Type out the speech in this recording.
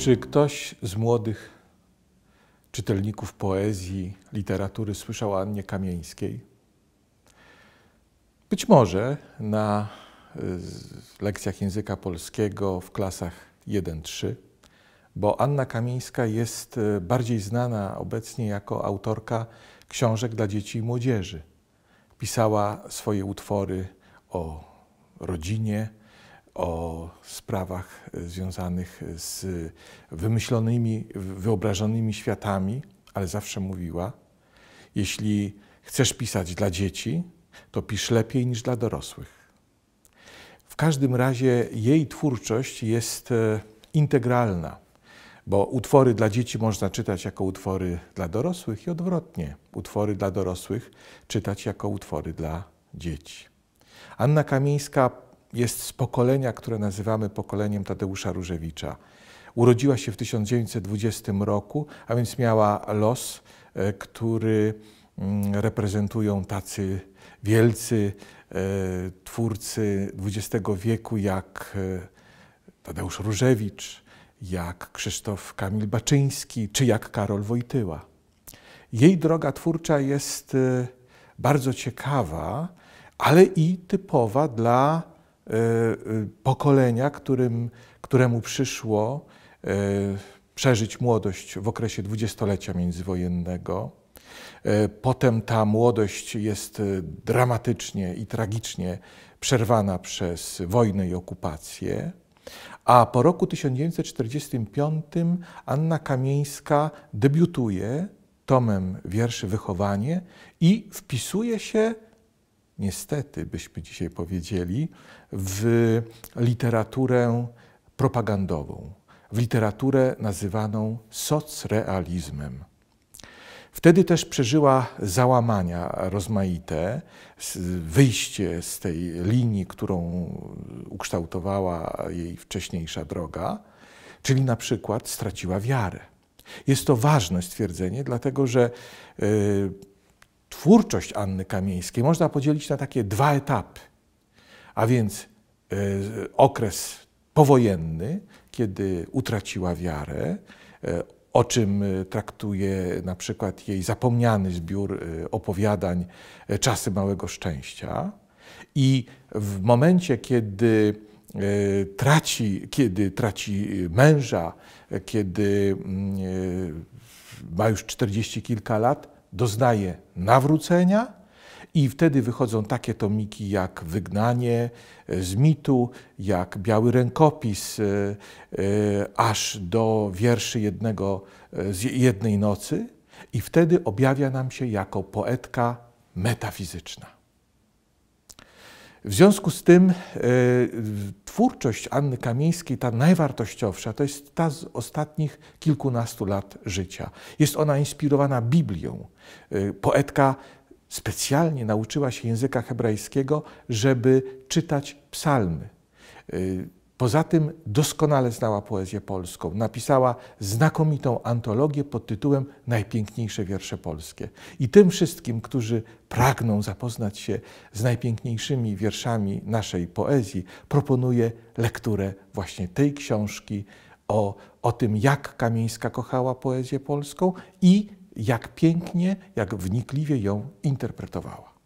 Czy ktoś z młodych czytelników poezji, literatury słyszał o Annie Kamieńskiej? Być może na y, lekcjach języka polskiego w klasach 1-3, bo Anna Kamieńska jest y, bardziej znana obecnie jako autorka książek dla dzieci i młodzieży. Pisała swoje utwory o rodzinie, o sprawach e, związanych z wymyślonymi, wyobrażonymi światami, ale zawsze mówiła: Jeśli chcesz pisać dla dzieci, to pisz lepiej niż dla dorosłych. W każdym razie jej twórczość jest e, integralna, bo utwory dla dzieci można czytać jako utwory dla dorosłych i odwrotnie utwory dla dorosłych czytać jako utwory dla dzieci. Anna Kamińska jest z pokolenia, które nazywamy pokoleniem Tadeusza Różewicza. Urodziła się w 1920 roku, a więc miała los, e, który mm, reprezentują tacy wielcy e, twórcy XX wieku jak e, Tadeusz Różewicz, jak Krzysztof Kamil Baczyński czy jak Karol Wojtyła. Jej droga twórcza jest bardzo ciekawa, ale i typowa dla E, e, pokolenia, którym, któremu przyszło e, przeżyć młodość w okresie dwudziestolecia międzywojennego. Potem ta młodość jest dramatycznie i tragicznie przerwana przez wojnę i okupację. A po roku 1945 Anna Kamieńska debiutuje tomem wierszy Wychowanie i wpisuje się niestety, byśmy dzisiaj powiedzieli, w literaturę propagandową, w literaturę nazywaną socrealizmem. Wtedy też przeżyła załamania rozmaite, wyjście z tej linii, którą ukształtowała jej wcześniejsza droga, czyli na przykład straciła wiarę. Jest to ważne stwierdzenie, dlatego że y, twórczość Anny Kamieńskiej można podzielić na takie dwa etapy. A więc e, okres powojenny, kiedy utraciła wiarę, e, o czym e, traktuje na przykład jej zapomniany zbiór opowiadań Czasy Małego Szczęścia. I w momencie, kiedy traci, kiedy traci męża, kiedy mm, ma już czterdzieści kilka lat, doznaje nawrócenia i wtedy wychodzą takie tomiki jak Wygnanie e, z mitu, jak Biały Rękopis, e, e, aż do wierszy jednego, jednej nocy i wtedy objawia nam się jako poetka metafizyczna. W związku z tym twórczość Anny Kamińskiej, ta najwartościowsza, to jest ta z ostatnich kilkunastu lat życia. Jest ona inspirowana Biblią. Y, poetka specjalnie nauczyła się języka hebrajskiego, żeby czytać psalmy. Y, Poza tym doskonale znała poezję polską. Napisała znakomitą antologię pod tytułem Najpiękniejsze wiersze polskie. I tym wszystkim, którzy pragną zapoznać się z najpiękniejszymi wierszami naszej poezji, proponuję lekturę właśnie tej książki o, o tym, jak Kamieńska kochała poezję polską i jak pięknie, jak wnikliwie ją interpretowała.